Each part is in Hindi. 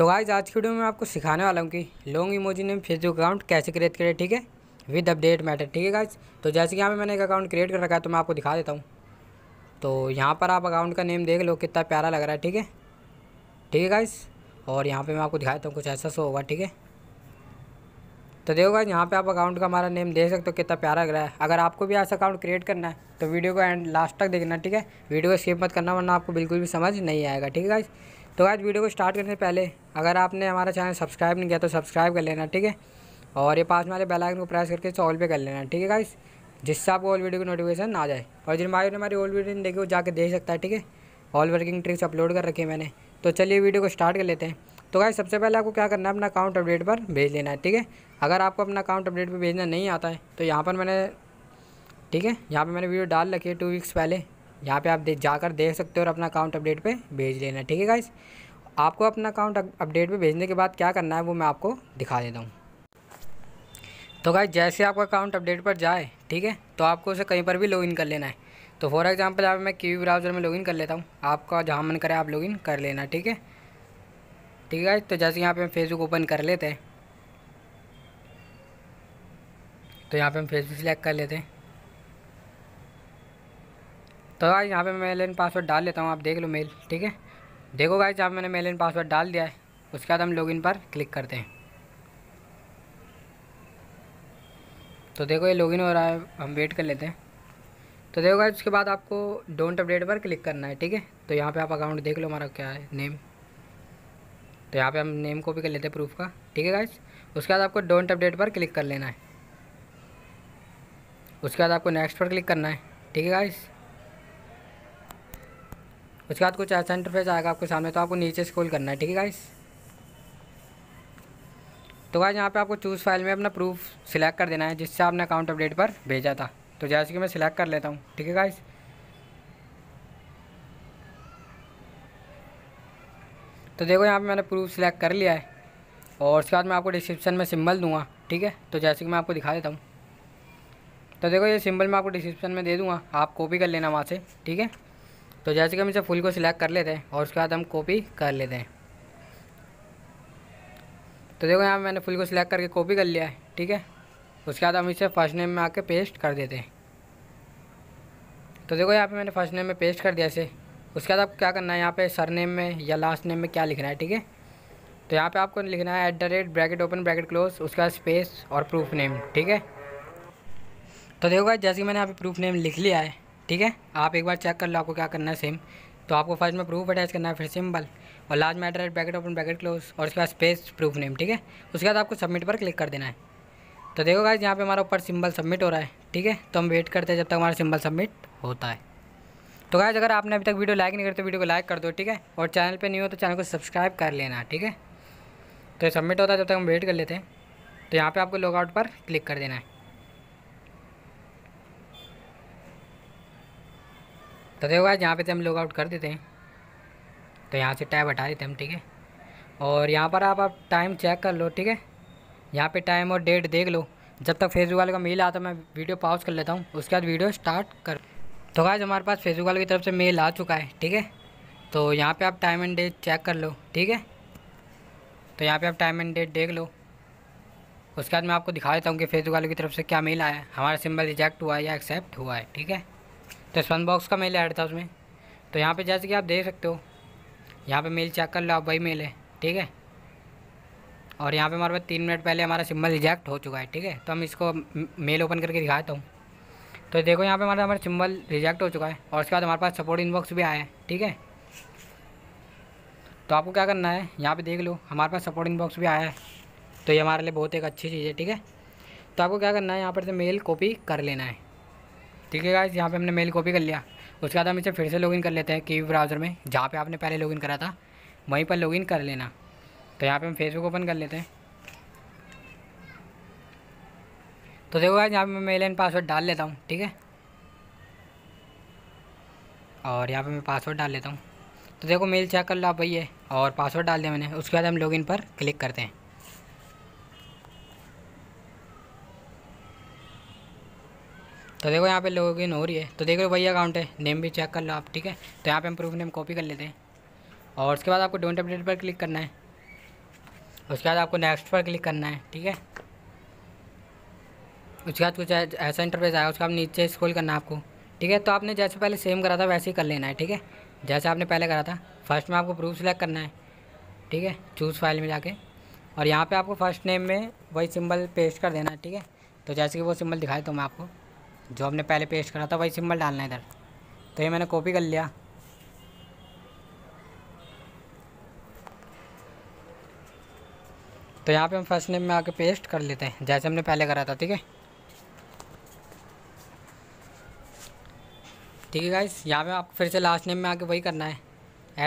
तो गाइज आज की वीडियो में आपको सिखाने वाला हूँ कि लॉन्ग इमोजी ने फेसबुक अकाउंट कैसे क्रिएट करें ठीक है विद अपडेट मैटर ठीक है गाइज तो जैसे कि यहाँ पे मैंने एक अकाउंट क्रिएट कर रखा है तो मैं आपको दिखा देता हूँ तो यहाँ पर आप अकाउंट का नेम देख लो कितना प्यारा लग रहा है ठीक है ठीक है गाइज और यहाँ पर मैं आपको दिखा देता हूँ कुछ ऐसा सो होगा ठीक है तो देखो गाइज यहाँ पर आप अकाउंट का हमारा नेम देख सकते हो कितना प्यारा लग रहा है अगर आपको भी ऐसा अकाउंट क्रिएट करना है तो वीडियो को एंड लास्ट तक देखना ठीक है वीडियो को स्किप मत करना वरना आपको बिल्कुल भी समझ नहीं आएगा ठीक है गाइज तो आज वीडियो को स्टार्ट करने से पहले अगर आपने हमारा चैनल सब्सक्राइब नहीं किया तो सब्सक्राइब कर लेना ठीक है और ये पास में वाले बेल आइकन को प्रेस करके इसे ऑल पे कर लेना ठीक है गाइस जिससे आपको ऑल वीडियो की नोटिफिकेशन आ जाए और जिन भाई ने हमारी ऑल वीडियो नहीं देखी वो जाके देख सकता है ठीक है ऑल वर्किंग ट्रिक्स अपलोड कर रखी है मैंने तो चलिए वीडियो को स्टार्ट कर लेते हैं तो गाइस सबसे पहले आपको क्या करना है अपना अकाउंट अपडेट पर भेज लेना है ठीक है अगर आपको अपना अकाउंट अपडेट पर भेजना नहीं आता है तो यहाँ पर मैंने ठीक है यहाँ पर मैंने वीडियो डाल रखी है टू वीक्स पहले यहाँ पर आप जाकर देख सकते हो और अपना अकाउंट अपडेट पर भेज लेना ठीक है गाइस आपको अपना अकाउंट अपडेट पे भेजने के बाद क्या करना है वो मैं आपको दिखा देता हूँ तो भाई जैसे आपका अकाउंट अपडेट पर जाए ठीक है तो आपको उसे कहीं पर भी लॉगिन कर लेना है तो फॉर एग्जांपल आप मैं क्यू ब्राउज़र में लॉगिन कर लेता हूँ आपका जहाँ मन करे आप लॉगिन कर लेना ठीक है ठीक है तो जैसे यहाँ पे हम फेसबुक ओपन कर लेते हैं तो यहाँ पे हम फेसबुक सिलेक्ट कर लेते हैं तो भाई यहाँ पे मेल एंड पासवर्ड डाल लेता हूँ आप देख लो मेल ठीक है देखो गाइस जहाँ मैंने मेल इन पासवर्ड डाल दिया है उसके बाद हम लॉगिन पर क्लिक करते हैं तो देखो ये लॉगिन हो रहा है हम वेट कर लेते हैं तो देखो गाइस उसके बाद आपको डोंट अपडेट पर क्लिक करना है ठीक है तो यहाँ पे आप अकाउंट देख लो हमारा क्या है नेम तो यहाँ पे हम नेम को कर लेते हैं प्रूफ का ठीक है गाइस उसके बाद आपको डोंट अपडेट पर क्लिक कर लेना है उसके बाद आपको नेक्स्ट पर क्लिक करना है ठीक है गाइज उसके बाद कुछ ऐसा इंटरफेस आएगा आपके सामने तो आपको नीचे स्क्रॉल करना है ठीक है गाइस तो गाइस यहाँ पे आपको चूज़ फाइल में अपना प्रूफ सिलेक्ट कर देना है जिससे आपने अकाउंट अपडेट पर भेजा था तो जैसे कि मैं सिलेक्ट कर लेता हूँ ठीक है गाइस तो देखो यहाँ पे मैंने प्रूफ सिलेक्ट कर लिया है और उसके बाद मैं आपको डिस्क्रिप्शन में सिंबल दूंगा ठीक है तो जैसे कि मैं आपको दिखा देता हूँ तो देखो ये सिंबल मैं आपको डिस्क्रिप्शन में दे दूँगा आप कॉपी कर लेना वहाँ से ठीक है तो जैसे कि हम इसे फुल को सिलेक्ट कर लेते हैं और उसके बाद हम कॉपी कर लेते हैं तो देखो यहाँ मैंने फुल को सिलेक्ट करके कॉपी कर लिया है ठीक है उसके बाद हम इसे फर्स्ट नेम में आके पेस्ट कर देते हैं तो देखो यहाँ पे मैंने फर्स्ट नेम में पेस्ट कर दिया इसे उसके बाद आप क्या करना है यहाँ पे सर नेम में या लास्ट नेम में क्या लिखना है ठीक है तो यहाँ पे आपको लिखना है at the rate bracket open bracket close उसके बाद स्पेस और प्रूफ नेम ठीक है तो देखो जैसे कि मैंने यहाँ पे प्रूफ नेम लिख लिया है ठीक है आप एक बार चेक कर लो आपको क्या करना है सेम तो आपको फर्स्ट में प्रूफ अटैच करना है फिर सिंबल और लास्ट में address bracket open bracket close और उसके बाद स्पेस प्रूफ नेम ठीक है उसके बाद आपको सबमिट पर क्लिक कर देना है तो देखो गाइज यहाँ पे हमारा ऊपर सिंबल सबमिट हो रहा है ठीक है तो हम वेट करते हैं जब तक हमारा सिंबल सबमिट होता है तो गाइज अगर आपने अभी तक वीडियो लाइक नहीं करते वीडियो को लाइक कर दो ठीक है और चैनल पे नहीं हो तो चैनल को सब्सक्राइब कर लेना ठीक है तो सबमिट होता है जब तक हम वेट कर लेते हैं तो यहाँ पर आपको लॉगआउट पर क्लिक कर देना है तो देखो आज यहाँ पे से तो हम लोग आउट कर देते हैं तो यहाँ से टाइम हटा देते हम ठीक है और यहाँ पर आप आप टाइम चेक कर लो ठीक है यहाँ पे टाइम और डेट देख लो जब तक फेसबुक वाले का मेल आता मैं वीडियो पॉज कर लेता हूँ उसके बाद वीडियो स्टार्ट कर तो गाइस हमारे पास फेसबुक वाले की तरफ से मेल आ चुका है ठीक है तो यहाँ पर आप टाइम एंड डेट चेक कर लो ठीक है तो यहाँ पर आप टाइम एंड डेट देख लो उसके बाद मैं आपको दिखा देता हूँ कि फेसबुक वाले की तरफ से क्या मेल आया हमारा सिंबल रिजेक्ट हुआ है या एक्सेप्ट हुआ है ठीक है तो सन बॉक्स का मेल ऐड था उसमें तो यहाँ पे जैसे कि आप देख सकते हो यहाँ पे मेल चेक कर लो आप वही मेल है ठीक है और यहाँ पे हमारे पास तीन मिनट पहले हमारा सिम्बल रिजेक्ट हो चुका है ठीक है तो हम इसको मेल ओपन करके दिखाता हूँ तो देखो यहाँ पे हमारा हमारा सिम्बल रिजेक्ट हो चुका है और उसके बाद हमारे पास सपोर्ट इनबॉक्स भी आया है ठीक है तो आपको क्या करना है यहाँ पर देख लो हमारे पास सपोर्ट इनबॉक्स भी आया है तो ये हमारे लिए बहुत एक अच्छी चीज़ है ठीक है तो आपको क्या करना है यहाँ पर से मेल कॉपी कर लेना है ठीक है गाइज यहाँ पे हमने मेल कॉपी कर लिया उसके बाद हम इसे फिर से लॉगिन कर लेते हैं कीवी ब्राउज़र में जहाँ पे आपने पहले लॉगिन करा था वहीं पर लॉगिन कर लेना तो यहाँ पे हम फेसबुक ओपन कर लेते हैं तो देखो गाइज यहाँ पे मैं मेल एंड पासवर्ड डाल लेता हूँ ठीक है और यहाँ पर मैं पासवर्ड डाल लेता हूँ तो देखो मेल चेक कर लो आप भैया और पासवर्ड डाल दिया मैंने उसके बाद हम लॉग पर क्लिक करते हैं तो देखो यहाँ पे लॉग इन हो रही है तो देख लो वही अकाउंट है नेम भी चेक कर लो आप ठीक है तो यहाँ पे हम प्रूफ नेम कॉपी कर लेते हैं और उसके बाद आपको डोंट अपडेट पर क्लिक करना है उसके बाद आपको नेक्स्ट पर क्लिक करना है ठीक है उसके बाद कुछ ऐसा इंटरफेस आया उसके बाद नीचे स्कूल करना है आपको ठीक है तो आपने जैसे पहले सेम करा था वैसे ही कर लेना है ठीक है जैसे आपने पहले करा था फर्स्ट में आपको प्रूफ सेलेक्ट करना है ठीक है चूज़ फाइल में जाके और यहाँ पे आपको फर्स्ट नेम में वही सिंबल पेस्ट कर देना है ठीक है तो जैसे कि वो सिंबल दिखाए तो मैं आपको जो हमने पहले पेस्ट करा था वही सिंबल डालना है इधर तो ये मैंने कॉपी कर लिया तो यहाँ पे हम फर्स्ट नेम में आके पेस्ट कर लेते हैं जैसे हमने पहले करा था ठीक है ठीक है गाइस यहाँ पे आप फिर से लास्ट नेम में आके वही करना है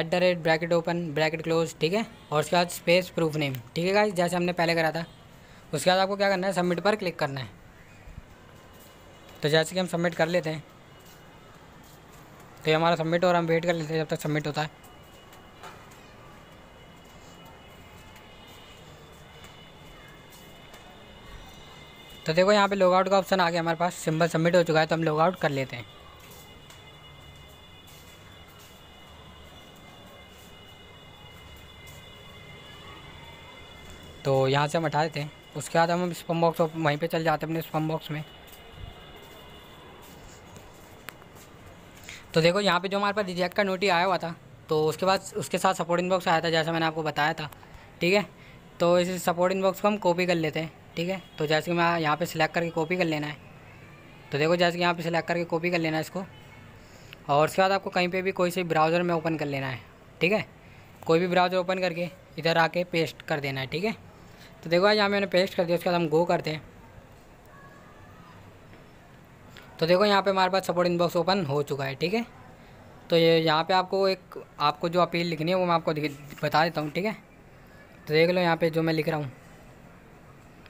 at the rate bracket open bracket close ठीक है और उसके बाद स्पेस प्रूफ नेम ठीक है गाइस जैसे हमने पहले करा था उसके बाद आपको क्या करना है सबमिट पर क्लिक करना है तो जैसे कि हम सबमिट कर लेते हैं तो ये हमारा सबमिट और हम वेट कर लेते हैं जब तक सबमिट होता है तो देखो यहाँ पे लॉग आउट का ऑप्शन आ गया हमारे पास सिंबल सबमिट हो चुका है तो हम लॉग आउट कर लेते हैं तो यहाँ से हम हटा देते हैं उसके बाद हम स्पम बॉक्स वहीं पे चल जाते हैं अपने स्पम बॉक्स में तो देखो यहाँ पे जो हमारे पास रिजेक्ट का नोटिस आया हुआ था तो उसके बाद उसके साथ इन बॉक्स आया था जैसा मैंने आपको बताया था ठीक है तो इस इन बॉक्स को हम कॉपी कर लेते हैं ठीक है तो जैसे कि मैं यहाँ पे सिलेक्ट करके कॉपी कर लेना है तो देखो जैसे कि यहाँ पे सिलेक्ट करके कॉपी कर लेना है इसको और उसके बाद आपको कहीं पर भी कोई से ब्राउज़र में ओपन कर लेना है ठीक है कोई भी ब्राउज़र ओपन करके इधर आके पेस्ट कर देना है ठीक है तो देखो आज यहाँ मैंने पेस्ट कर दिया उसके बाद हम गो करते हैं तो देखो यहाँ पे हमारे पास सपोर्ट इनबॉक्स ओपन हो चुका है ठीक है तो ये यहाँ पे आपको एक आपको जो अपील लिखनी है वो मैं आपको बता देता हूँ ठीक है तो देख लो यहाँ पे जो मैं लिख रहा हूँ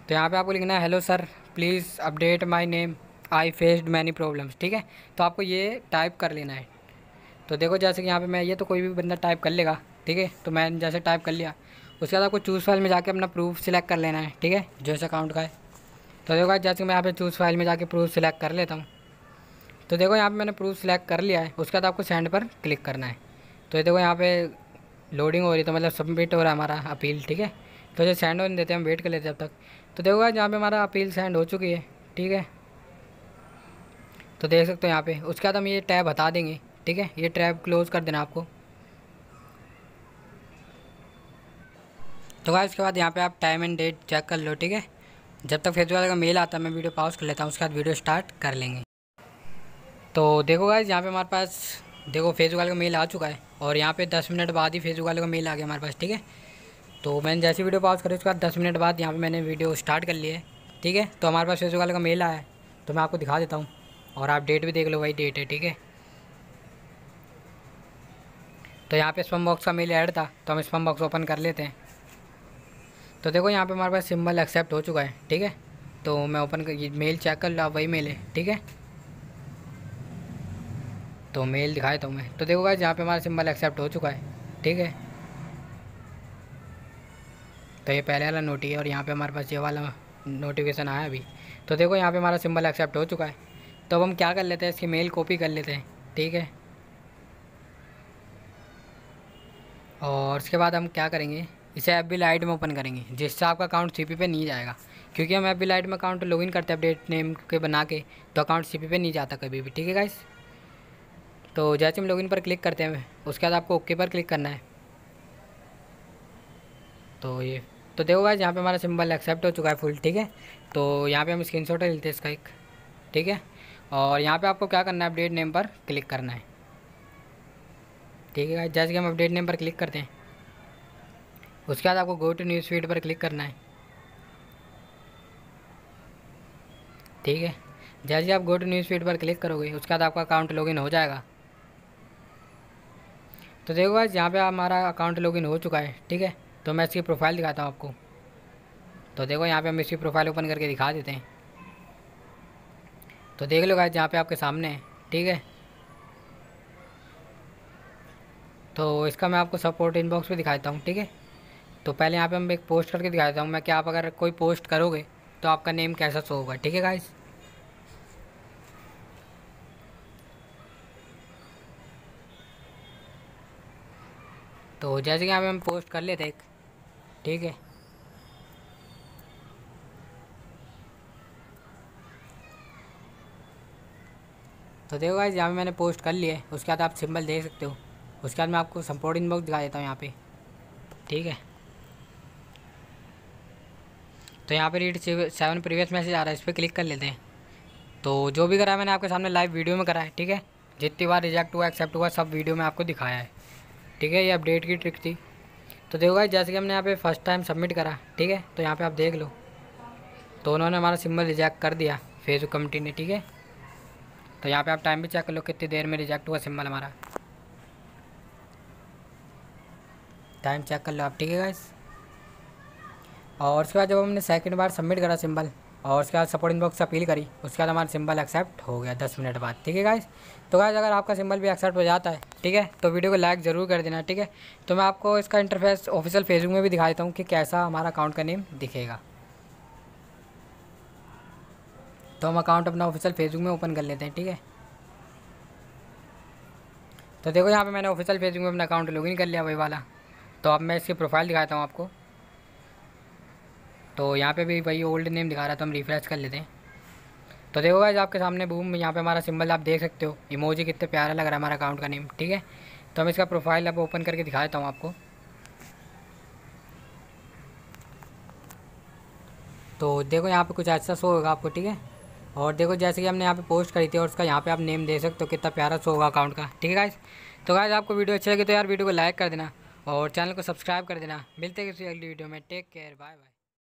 तो यहाँ पे आपको लिखना है hello sir please update my name I faced many problems ठीक है तो आपको ये टाइप कर लेना है तो देखो जैसे कि यहाँ पर मैं ये तो कोई भी बंदा टाइप कर लेगा ठीक है तो मैंने जैसे टाइप कर लिया उसके बाद आपको चूज़ फाइल में जाकर अपना प्रूफ सिलेक्ट कर लेना है ठीक है जो अकाउंट का है तो देखो जैसे मैं यहाँ पे चूज़ फाइल में जाके प्रूफ सिलेक्ट कर लेता हूँ तो देखो यहाँ पे मैंने प्रूफ सेलेक्ट कर लिया है उसके बाद आपको सेंड पर क्लिक करना है तो ये देखो यहाँ पे लोडिंग हो रही है तो मतलब सबमिट हो रहा है हमारा अपील ठीक है तो जो सेंड होने देते हैं हम वेट कर लेते हैं अब तक तो देखो यहाँ पे हमारा अपील सेंड हो चुकी है ठीक है तो देख सकते हो यहाँ पे उसके बाद हम ये टैब हटा देंगे ठीक है ये टैब क्लोज़ कर देना आपको तो भाई उसके बाद यहाँ पे आप टाइम एंड डेट चेक कर लो ठीक है जब तक फेसबुक का मेल आता है मैं वीडियो पॉज कर लेता हूँ उसके बाद वीडियो स्टार्ट कर लेंगे तो देखो गाइज यहाँ पे हमारे पास देखो फेसबुक वाले का मेल आ चुका है और यहाँ पे दस मिनट बाद ही फेसबुक वाले का मेल आ गया हमारे पास ठीक है तो मैंने जैसी वीडियो पास करी उसके बाद दस मिनट बाद यहाँ पे मैंने वीडियो स्टार्ट कर लिया है ठीक है तो हमारे पास फेसबुक वाले का मेल आया है तो मैं आपको दिखा देता हूँ और आप डेट भी देख लो भाई डेट है ठीक है तो यहाँ पर स्पम बॉक्स का मेल ऐड था तो हम स्पम बॉक्स ओपन कर लेते हैं तो देखो यहाँ पर हमारे पास सिम्बल एक्सेप्ट हो चुका है ठीक है तो मैं ओपन कर मेल चेक कर लो आप वही मेल है ठीक है तो मेल दिखाया तो मैं तो देखो गाइस यहाँ पे हमारा सिंबल एक्सेप्ट हो चुका है ठीक है तो ये पहले वाला नोटी है और यहाँ पे हमारे पास ये वाला नोटिफिकेशन आया अभी तो देखो यहाँ पे हमारा सिंबल एक्सेप्ट हो चुका है तो अब हम क्या कर लेते हैं इसकी मेल कॉपी कर लेते हैं ठीक है और उसके बाद हम क्या करेंगे इसे एप बी लाइट में ओपन करेंगे जिससे आपका अकाउंट सी पे नहीं जाएगा क्योंकि हम एप बी लाइट में अकाउंट लॉगिन करते हैं अपडेट नेम के बना के तो अकाउंट सी पे नहीं जाता कभी भी ठीक है गाइज़ तो जैसे हम लॉगिन पर क्लिक करते हैं उसके बाद आपको ओके पर क्लिक करना है तो ये तो देखो भाई यहाँ पे हमारा सिंबल एक्सेप्ट हो चुका है फुल ठीक है तो यहाँ पे हम स्क्रीन शॉट लेते हैं इसका एक ठीक है और यहाँ पे आपको क्या करना है अपडेट नेम पर क्लिक करना है ठीक है भाई जैसे कि हम अपडेट नेम पर क्लिक करते हैं उसके बाद आपको गो टू न्यूज़ फीड पर क्लिक करना है ठीक है जैसे आप गो टू न्यूज़ फीड पर क्लिक करोगे उसके बाद आपका अकाउंट लॉगिन हो जाएगा तो देखो भाई यहाँ पे हमारा अकाउंट लॉगिन हो चुका है ठीक है तो मैं इसकी प्रोफाइल दिखाता हूँ आपको तो देखो यहाँ पे हम इसकी प्रोफाइल ओपन करके दिखा देते हैं तो देख लो गाइस यहाँ पे आपके सामने है ठीक है तो इसका मैं आपको सपोर्ट इनबॉक्स पे दिखाता हूँ ठीक है तो पहले यहाँ पे हम एक पोस्ट करके दिखा देता हूँ मैं क्या आप अगर कोई पोस्ट करोगे तो आपका नेम कैसा शो होगा ठीक है गाइज तो जैसे कि आप हम पोस्ट कर लेते एक ठीक है तो देखो गाइज यहाँ पे मैंने पोस्ट कर लिए उसके बाद आप सिंबल देख सकते हो उसके बाद मैं आपको इन इनबॉक्स दिखा देता हूँ यहाँ पे ठीक है तो यहाँ पे रीड सेवन प्रीवियस मैसेज आ रहा है इस पर क्लिक कर लेते हैं तो जो भी करा है मैंने आपके सामने लाइव वीडियो में करा है ठीक है जितनी बार रिजेक्ट हुआ एक्सेप्ट हुआ सब वीडियो में आपको दिखाया है ठीक है ये अपडेट की ट्रिक थी तो देखो भाई जैसे कि हमने यहाँ पे फर्स्ट टाइम सबमिट करा ठीक है तो यहाँ पे आप देख लो तो उन्होंने हमारा सिम्बल रिजेक्ट कर दिया फेसबुक कमिटी ने ठीक है तो यहाँ पे आप टाइम भी चेक कर लो कितनी देर में रिजेक्ट हुआ सिम्बल हमारा टाइम चेक कर लो आप ठीक है गाइस और उसके बाद जब हमने सेकंड बार सबमिट करा सिंबल और उसके बाद सपोर्टिंग बॉक्स अपील करी उसके बाद हमारा सिंबल एक्सेप्ट हो गया दस मिनट बाद ठीक है गाइज तो गाइज अगर आपका सिंबल भी एक्सेप्ट हो जाता है ठीक है तो वीडियो को लाइक ज़रूर कर देना ठीक है तो मैं आपको इसका इंटरफेस ऑफिशियल फेसबुक में भी दिखा देता हूँ कि कैसा हमारा अकाउंट का नेम दिखेगा तो हम अकाउंट अपना ऑफिशियल फेसबुक में ओपन कर लेते हैं ठीक है तो देखो यहाँ पर मैंने ऑफिशियल फेसबुक में अपना अकाउंट लॉग कर लिया वही वाला तो अब मैं इसकी प्रोफाइल दिखाता हूँ आपको तो यहाँ पे भी वही ओल्ड नेम दिखा रहा था हम रिफ्रेश कर लेते हैं तो देखो गाइज आपके सामने बूम यहाँ पे हमारा सिंबल आप देख सकते हो इमोजी कितने प्यारा लग रहा है हमारा अकाउंट का नेम ठीक है तो हम इसका प्रोफाइल अब ओपन करके दिखा देता हूँ आपको तो देखो यहाँ पे कुछ ऐसा शो होगा आपको ठीक है और देखो जैसे कि हमने यहाँ पे पोस्ट करी थी और उसका यहाँ पे आप नेम दे सकते हो कितना प्यारा शो होगा अकाउंट का ठीक है गाइज तो गाइज आपको वीडियो अच्छी लगी तो यार वीडियो को लाइक कर देना और चैनल को सब्सक्राइब कर देना मिलते हैं किसी अगली वीडियो में टेक केयर बाय बाय